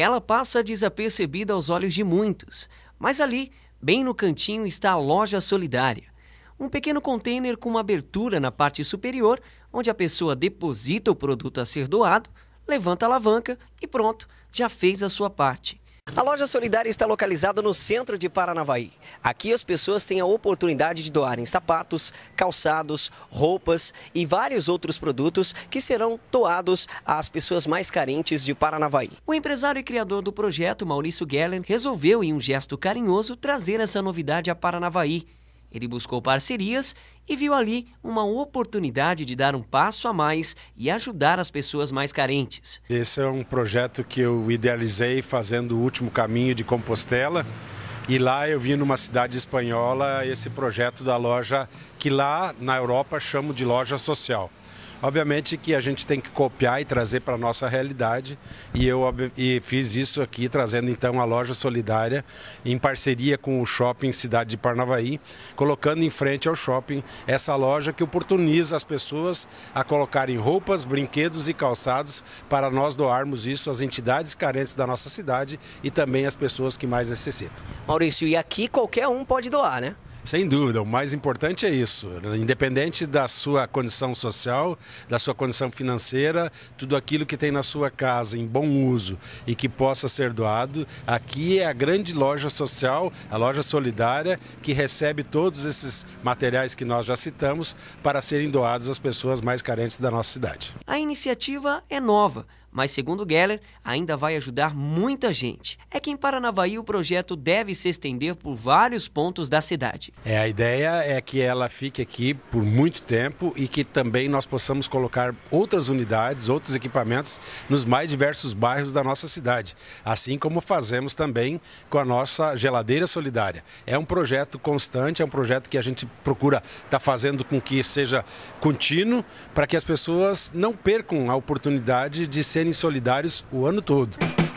ela passa desapercebida aos olhos de muitos, mas ali, bem no cantinho, está a loja solidária. Um pequeno container com uma abertura na parte superior, onde a pessoa deposita o produto a ser doado, levanta a alavanca e pronto, já fez a sua parte. A loja solidária está localizada no centro de Paranavaí. Aqui as pessoas têm a oportunidade de doarem sapatos, calçados, roupas e vários outros produtos que serão doados às pessoas mais carentes de Paranavaí. O empresário e criador do projeto, Maurício Geller resolveu, em um gesto carinhoso, trazer essa novidade a Paranavaí ele buscou parcerias e viu ali uma oportunidade de dar um passo a mais e ajudar as pessoas mais carentes. Esse é um projeto que eu idealizei fazendo o último caminho de Compostela. E lá eu vi numa cidade espanhola esse projeto da loja que lá na Europa chamo de loja social. Obviamente que a gente tem que copiar e trazer para a nossa realidade e eu e fiz isso aqui, trazendo então a loja solidária em parceria com o shopping Cidade de Parnavaí, colocando em frente ao shopping essa loja que oportuniza as pessoas a colocarem roupas, brinquedos e calçados para nós doarmos isso às entidades carentes da nossa cidade e também às pessoas que mais necessitam. Maurício, e aqui qualquer um pode doar, né? Sem dúvida, o mais importante é isso. Independente da sua condição social, da sua condição financeira, tudo aquilo que tem na sua casa em bom uso e que possa ser doado, aqui é a grande loja social, a loja solidária, que recebe todos esses materiais que nós já citamos para serem doados às pessoas mais carentes da nossa cidade. A iniciativa é nova mas segundo Geller, ainda vai ajudar muita gente. É que em Paranavaí o projeto deve se estender por vários pontos da cidade. É, a ideia é que ela fique aqui por muito tempo e que também nós possamos colocar outras unidades, outros equipamentos nos mais diversos bairros da nossa cidade, assim como fazemos também com a nossa geladeira solidária. É um projeto constante, é um projeto que a gente procura estar tá fazendo com que seja contínuo para que as pessoas não percam a oportunidade de se serem solidários o ano todo.